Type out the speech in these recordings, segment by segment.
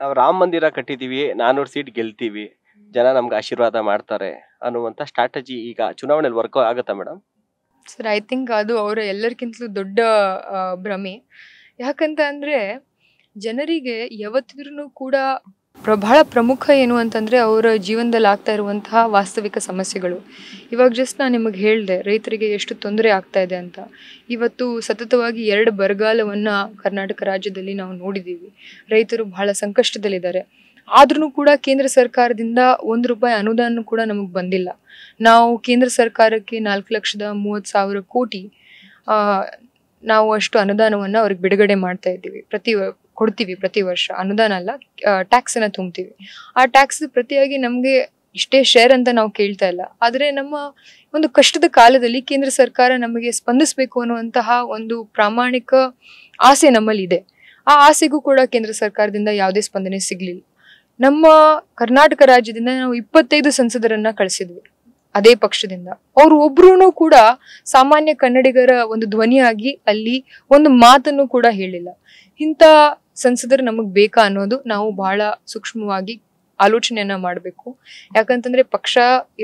ನಾವು ರಾಮ ಮಂದಿರ ಕಟ್ಟಿದೀವಿ ನಾನೂರು ಸೀಟ್ ಗೆಲ್ತೀವಿ ಜನ ನಮ್ಗೆ ಆಶೀರ್ವಾದ ಮಾಡ್ತಾರೆ ಅನ್ನುವಂತ ಸ್ಟ್ರಾಟಜಿ ಈಗ ಚುನಾವಣೆಯಲ್ಲಿ ವರ್ಕ್ ಆಗುತ್ತಾ ಮೇಡಮ್ ಸರ್ ಐ ಥಿಂಕ್ ಅದು ಅವರ ಎಲ್ಲರಿಗಿಂತಲೂ ದೊಡ್ಡ ಭ್ರಮೆ ಯಾಕಂತ ಅಂದ್ರೆ ಜನರಿಗೆ ಯಾವತ್ತಿದ್ರು ಕೂಡ ಪ್ರ ಬಹಳ ಪ್ರಮುಖ ಏನು ಅಂತಂದರೆ ಅವರ ಜೀವನದಲ್ಲಿ ಆಗ್ತಾ ಇರುವಂತಹ ವಾಸ್ತವಿಕ ಸಮಸ್ಯೆಗಳು ಇವಾಗ ಜಸ್ಟ್ ನಾನು ನಿಮಗೆ ಹೇಳಿದೆ ರೈತರಿಗೆ ಎಷ್ಟು ತೊಂದರೆ ಆಗ್ತಾ ಇದೆ ಅಂತ ಇವತ್ತು ಸತತವಾಗಿ ಎರಡು ಬರಗಾಲವನ್ನು ಕರ್ನಾಟಕ ರಾಜ್ಯದಲ್ಲಿ ನಾವು ನೋಡಿದ್ದೀವಿ ರೈತರು ಬಹಳ ಸಂಕಷ್ಟದಲ್ಲಿದ್ದಾರೆ ಆದ್ರೂ ಕೂಡ ಕೇಂದ್ರ ಸರ್ಕಾರದಿಂದ ಒಂದು ರೂಪಾಯಿ ಅನುದಾನ ಕೂಡ ನಮಗೆ ಬಂದಿಲ್ಲ ನಾವು ಕೇಂದ್ರ ಸರ್ಕಾರಕ್ಕೆ ನಾಲ್ಕು ಲಕ್ಷದ ಮೂವತ್ತು ಸಾವಿರ ಕೋಟಿ ನಾವು ಅಷ್ಟು ಅನುದಾನವನ್ನು ಅವ್ರಿಗೆ ಬಿಡುಗಡೆ ಮಾಡ್ತಾ ಇದ್ದೀವಿ ಪ್ರತಿ ಕೊಡ್ತೀವಿ ಪ್ರತಿ ವರ್ಷ ಅನುದಾನ ಅಲ್ಲ ಟ್ಯಾಕ್ಸನ್ನು ತುಂಬ್ತೀವಿ ಆ ಟ್ಯಾಕ್ಸ್ ಪ್ರತಿಯಾಗಿ ನಮಗೆ ಇಷ್ಟೇ ಶೇರ್ ಅಂತ ನಾವು ಕೇಳ್ತಾ ಇಲ್ಲ ಆದರೆ ನಮ್ಮ ಒಂದು ಕಷ್ಟದ ಕಾಲದಲ್ಲಿ ಕೇಂದ್ರ ಸರ್ಕಾರ ನಮಗೆ ಸ್ಪಂದಿಸಬೇಕು ಅನ್ನುವಂತಹ ಒಂದು ಪ್ರಾಮಾಣಿಕ ಆಸೆ ನಮ್ಮಲ್ಲಿ ಇದೆ ಆ ಆಸೆಗೂ ಕೂಡ ಕೇಂದ್ರ ಸರ್ಕಾರದಿಂದ ಯಾವುದೇ ಸ್ಪಂದನೆ ಸಿಗಲಿಲ್ಲ ನಮ್ಮ ಕರ್ನಾಟಕ ರಾಜ್ಯದಿಂದ ನಾವು ಇಪ್ಪತ್ತೈದು ಸಂಸದರನ್ನ ಕಳಿಸಿದ್ವಿ ಅದೇ ಪಕ್ಷದಿಂದ ಅವರು ಒಬ್ರು ಕೂಡ ಸಾಮಾನ್ಯ ಕನ್ನಡಿಗರ ಒಂದು ಧ್ವನಿಯಾಗಿ ಅಲ್ಲಿ ಒಂದು ಮಾತನ್ನು ಕೂಡ ಹೇಳಿಲ್ಲ ಇಂಥ ಸಂಸದರು ನಮಗ್ ಬೇಕಾ ಅನ್ನೋದು ನಾವು ಬಹಳ ಸೂಕ್ಷ್ಮವಾಗಿ ಆಲೋಚನೆಯನ್ನ ಮಾಡಬೇಕು ಯಾಕಂತಂದ್ರೆ ಪಕ್ಷ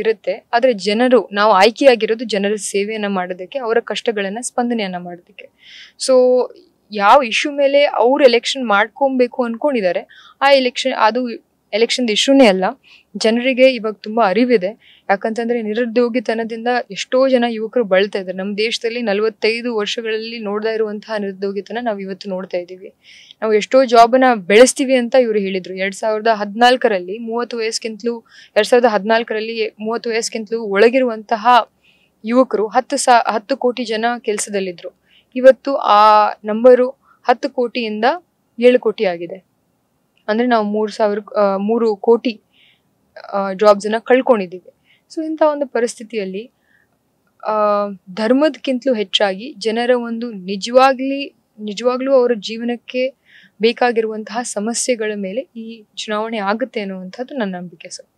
ಇರುತ್ತೆ ಆದ್ರೆ ಜನರು ನಾವು ಆಯ್ಕೆಯಾಗಿರೋದು ಜನರ ಸೇವೆಯನ್ನ ಮಾಡೋದಕ್ಕೆ ಅವರ ಕಷ್ಟಗಳನ್ನ ಸ್ಪಂದನೆಯನ್ನ ಮಾಡೋದಕ್ಕೆ ಸೊ ಯಾವ ಇಶ್ಯೂ ಮೇಲೆ ಅವ್ರು ಎಲೆಕ್ಷನ್ ಮಾಡ್ಕೊಬೇಕು ಅನ್ಕೊಂಡಿದ್ದಾರೆ ಆ ಎಲೆಕ್ಷನ್ ಅದು ಎಲೆಕ್ಷನ್ ಇಶ್ಯೂನೇ ಅಲ್ಲ ಜನರಿಗೆ ಇವಾಗ ತುಂಬಾ ಅರಿವಿದೆ ಯಾಕಂತಂದ್ರೆ ನಿರುದ್ಯೋಗಿತನದಿಂದ ಎಷ್ಟೋ ಜನ ಯುವಕರು ಬಳತಾ ಇದ್ದಾರೆ ನಮ್ಮ ದೇಶದಲ್ಲಿ ನಲವತ್ತೈದು ವರ್ಷಗಳಲ್ಲಿ ನೋಡ್ತಾ ಇರುವಂತಹ ನಿರುದ್ಯೋಗಿತನ ನಾವು ಇವತ್ತು ನೋಡ್ತಾ ಇದ್ದೀವಿ ನಾವು ಎಷ್ಟೋ ಜಾಬನ್ನು ಬೆಳೆಸ್ತೀವಿ ಅಂತ ಇವರು ಹೇಳಿದ್ರು ಎರಡ್ ಸಾವಿರದ ಹದಿನಾಲ್ಕರಲ್ಲಿ ಮೂವತ್ತು ವಯಸ್ಕಿಂತಲೂ ಎರಡ್ ಸಾವಿರದ ಹದಿನಾಲ್ಕರಲ್ಲಿ ಮೂವತ್ತು ವಯಸ್ಕಿಂತಲೂ ಒಳಗಿರುವಂತಹ ಯುವಕರು ಹತ್ತು ಸಾ ಹತ್ತು ಕೋಟಿ ಜನ ಕೆಲಸದಲ್ಲಿದ್ರು ಇವತ್ತು ಆ ನಂಬರು ಹತ್ತು ಕೋಟಿಯಿಂದ ಏಳು ಕೋಟಿ ಆಗಿದೆ ಅಂದರೆ ನಾವು ಮೂರು ಸಾವಿರ ಮೂರು ಕೋಟಿ ಜಾಬ್ಸನ್ನು ಕಳ್ಕೊಂಡಿದ್ದೀವಿ ಸೊ ಇಂಥ ಒಂದು ಪರಿಸ್ಥಿತಿಯಲ್ಲಿ ಧರ್ಮದಕ್ಕಿಂತಲೂ ಹೆಚ್ಚಾಗಿ ಜನರ ಒಂದು ನಿಜವಾಗ್ಲಿ ನಿಜವಾಗ್ಲೂ ಅವರ ಜೀವನಕ್ಕೆ ಬೇಕಾಗಿರುವಂತಹ ಸಮಸ್ಯೆಗಳ ಮೇಲೆ ಈ ಚುನಾವಣೆ ಆಗುತ್ತೆ ಅನ್ನುವಂಥದ್ದು ನನ್ನ ನಂಬಿಕೆ ಸರ್